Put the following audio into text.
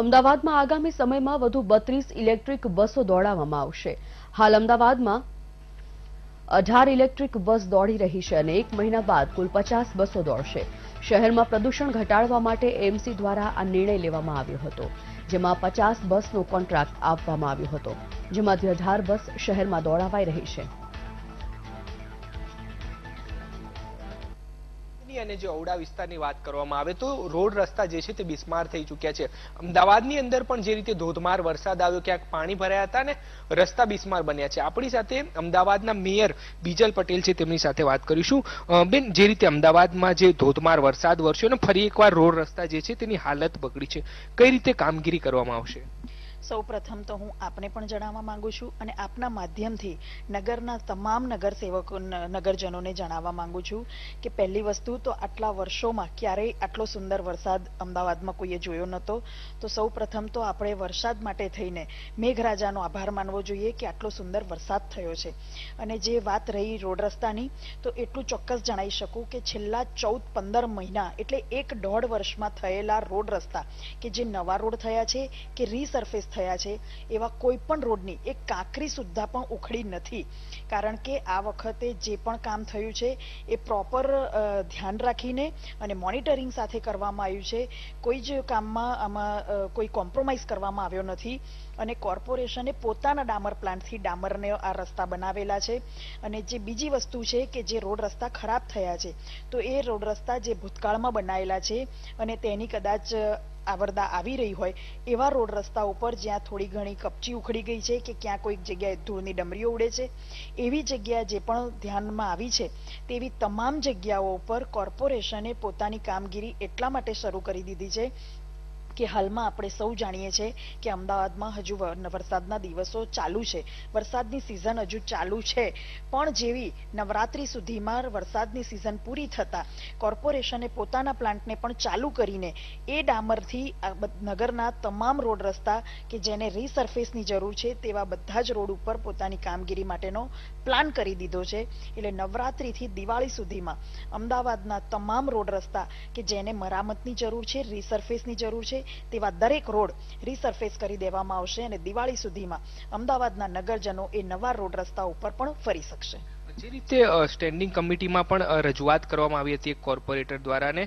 અમદાવાદમાં આગામી સમયમાં વધુ બત્રીસ ઇલેક્ટ્રિક બસો દોડાવવામાં આવશે હાલ અમદાવાદમાં અઢાર ઇલેક્ટ્રિક બસ દોડી રહી છે અને એક મહિના બાદ કુલ પચાસ બસો દોડશે શહેરમાં પ્રદૂષણ ઘટાડવા માટે એમસી દ્વારા આ નિર્ણય લેવામાં આવ્યો હતો જેમાં પચાસ બસનો કોન્ટ્રાક્ટ આપવામાં આવ્યો હતો જેમાંથી અઢાર બસ શહેરમાં દોડાવાઈ રહી છે વિસ્તારની અને જે ઔડા વિસ્તારની વાત કરવામાં આવે તો રોડ રસ્તા જે છે તે બિસ્માર થઈ ચૂક્યા છે અમદાવાદની અંદર પણ જે રીતે ધોધમાર વરસાદ આવ્યો ક્યાંક પાણી ભરાયા હતા ને રસ્તા બિસ્માર બન્યા છે આપણી સાથે અમદાવાદના મેયર બીજલ પટેલ છે તેમની સાથે વાત કરીશું બેન જે રીતે અમદાવાદમાં જે ધોધમાર વરસાદ વરસ્યો ને ફરી એકવાર રોડ રસ્તા જે છે તેની હાલત બગડી છે કઈ રીતે કામગીરી કરવામાં આવશે સૌ પ્રથમ તો હું આપને પણ જણાવવા માંગુ છું અને આપના માધ્યમથી નગરના તમામ નગરસેવકો નગરજનોને જણાવવા માંગુ છું કે પહેલી વસ્તુ તો આટલા વર્ષોમાં ક્યારેય આટલો સુંદર વરસાદ અમદાવાદમાં કોઈએ જોયો નહોતો તો સૌ પ્રથમ તો આપણે વરસાદ માટે થઈને મેઘરાજાનો આભાર માનવો જોઈએ કે આટલો સુંદર વરસાદ થયો છે અને જે વાત રહી રોડ રસ્તાની તો એટલું ચોક્કસ જણાવી શકું કે છેલ્લા ચૌદ પંદર મહિના એટલે એક દોઢ વર્ષમાં થયેલા રોડ રસ્તા કે જે નવા રોડ થયા છે કે રીસર્ફેસ થયા છે એવા કોઈ પણ રોડની એક કાંકરી સુદ્ધા પણ ઉખડી નથી કારણ કે આ વખતે જે પણ કામ થયું છે એ પ્રોપર ધ્યાન રાખીને અને મોનિટરિંગ સાથે કરવામાં આવ્યું છે કોઈ જ કામમાં આમાં કોઈ કોમ્પ્રોમાઇઝ કરવામાં આવ્યો નથી અને કોર્પોરેશને પોતાના ડામર પ્લાન્ટથી ડામરને આ રસ્તા બનાવેલા છે અને જે બીજી વસ્તુ છે કે જે રોડ રસ્તા ખરાબ થયા છે તો એ રોડ રસ્તા જે ભૂતકાળમાં બનાવેલા છે અને તેની કદાચ આવરદા આવી રહી હોય એવા રોડ રસ્તા ઉપર જ્યાં થોડી ઘણી કપચી ઉખડી ગઈ છે કે ક્યાં કોઈક જગ્યાએ ધૂળની ડમરીઓ ઉડે છે એવી જગ્યા જે પણ ધ્યાનમાં આવી છે તેવી તમામ જગ્યાઓ ઉપર કોર્પોરેશને પોતાની કામગીરી એટલા માટે શરૂ કરી દીધી છે કે હાલમાં આપણે સૌ જાણીએ છીએ કે અમદાવાદમાં હજુ વરસાદના દિવસો ચાલુ છે વરસાદની સિઝન હજુ ચાલુ છે પણ જેવી નવરાત્રી સુધીમાં વરસાદની સિઝન પૂરી થતાં કોર્પોરેશને પોતાના પ્લાન્ટને પણ ચાલુ કરીને એ ડામરથી નગરના તમામ રોડ રસ્તા કે જેને રીસર્ફેસની જરૂર છે તેવા બધા જ રોડ ઉપર પોતાની કામગીરી માટેનો પ્લાન કરી દીધો છે એટલે નવરાત્રીથી દિવાળી સુધીમાં અમદાવાદના તમામ રોડ રસ્તા કે જેને મરામતની જરૂર છે રીસર્ફેસની જરૂર છે તેવા દરેક રોડ રીસરફેસ કરી દેવામાં આવશે અને દિવાળી સુધીમાં અમદાવાદના નગરજનો એ નવા રોડ રસ્તા ઉપર પણ ફરી શકશે જે રીતે સ્ટેન્ડિંગ કમિટીમાં પણ રજૂઆત કરવામાં આવી હતી કોર્પોરેટર દ્વારા ને